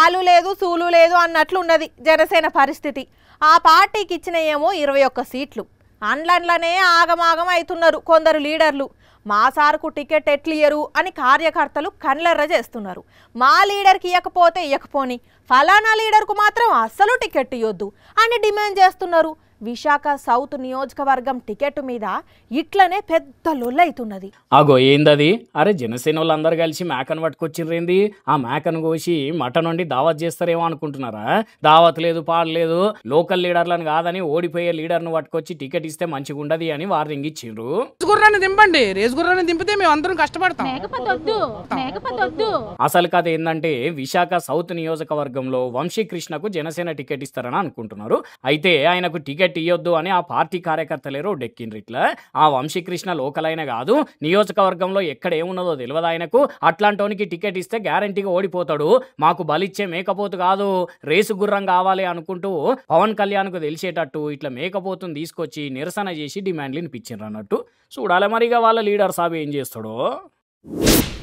ఆలు లేదు సూలు లేదు అన్నట్లు ఉన్నది జనసేన పరిస్థితి ఆ పార్టీకి ఇచ్చిన ఏమో ఇరవై ఒక్క సీట్లు అండ్లండ్లనే ఆగమాగం అవుతున్నారు కొందరు లీడర్లు మా సార్కు టికెట్ ఎట్లియరు అని కార్యకర్తలు కండ్లర్ర చేస్తున్నారు మా లీడర్కి ఇవ్వకపోతే ఇవ్వకపోని ఫలానా లీడర్కు మాత్రం అస్సలు టికెట్ ఇవ్వద్దు అని డిమాండ్ చేస్తున్నారు విశాఖ సౌత్ నియోజకవర్గం టికెట్ మీద ఇట్లనే పెద్ద లొల్లైతున్నది అగో ఏందది అరే జనసేన వాళ్ళందరూ కలిసి మేకను పట్టుకొచ్చింది ఆ మేకను కోసి మటన్ వండి దావత్ చేస్తారేమో అనుకుంటున్నారా దావత్ లేదు పాడలేదు లోకల్ లీడర్లను కాదని ఓడిపోయే లీడర్ను పట్టుకొచ్చి టికెట్ ఇస్తే మంచిగా ఉండదు అని వార్నింగ్ ఇచ్చిండ్రు గుర్రాన్ని దింపండి రేస్ గుర్రాన్ని దింపితే మేము అందరం కష్టపడతాం అసలు కథ ఏంటంటే విశాఖ సౌత్ నియోజకవర్గంలో వంశీకృష్ణకు జనసేన టికెట్ ఇస్తారని అనుకుంటున్నారు అయితే ఆయనకు టికెట్ టికెట్ ఇవ్వద్దు అని ఆ పార్టీ కార్యకర్తలేరు డెక్కిండ్రు ఇట్లా ఆ వంశీకృష్ణ లోకలైన కాదు నియోజకవర్గంలో ఎక్కడ ఏమున్నదో తెలియదు ఆయనకు అట్లాంటోనికి టికెట్ ఇస్తే గ్యారంటీగా ఓడిపోతాడు మాకు బలిచ్చే మేకపోతు కాదు రేసు గుర్రం కావాలి అనుకుంటూ పవన్ కళ్యాణ్కు తెలిసేటట్టు ఇట్లా మేకపోతుని తీసుకొచ్చి నిరసన చేసి డిమాండ్లు వినిపించారు అన్నట్టు చూడాలి మరిగా వాళ్ళ లీడర్ సాబ్ ఏం చేస్తాడో